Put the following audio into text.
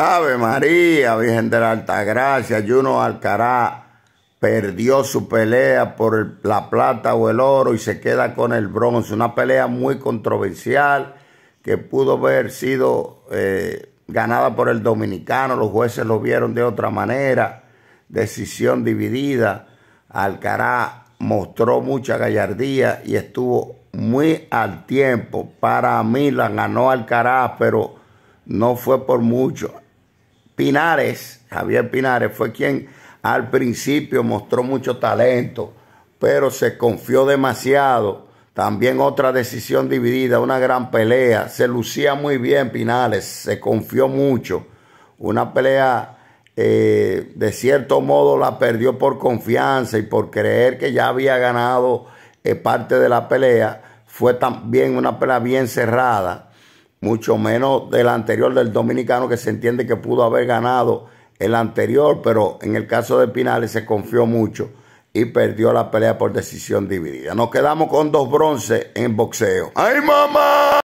Ave María, Virgen de la Altagracia, Juno Alcaraz perdió su pelea por la plata o el oro y se queda con el bronce. Una pelea muy controversial que pudo haber sido eh, ganada por el dominicano. Los jueces lo vieron de otra manera. Decisión dividida. Alcaraz mostró mucha gallardía y estuvo muy al tiempo. Para mí la ganó Alcaraz, pero no fue por mucho. Pinares, Javier Pinares, fue quien al principio mostró mucho talento, pero se confió demasiado. También otra decisión dividida, una gran pelea. Se lucía muy bien Pinares, se confió mucho. Una pelea, eh, de cierto modo, la perdió por confianza y por creer que ya había ganado eh, parte de la pelea. Fue también una pelea bien cerrada mucho menos del anterior del dominicano que se entiende que pudo haber ganado el anterior, pero en el caso de Pinales se confió mucho y perdió la pelea por decisión dividida. Nos quedamos con dos bronces en boxeo. ¡Ay, mamá!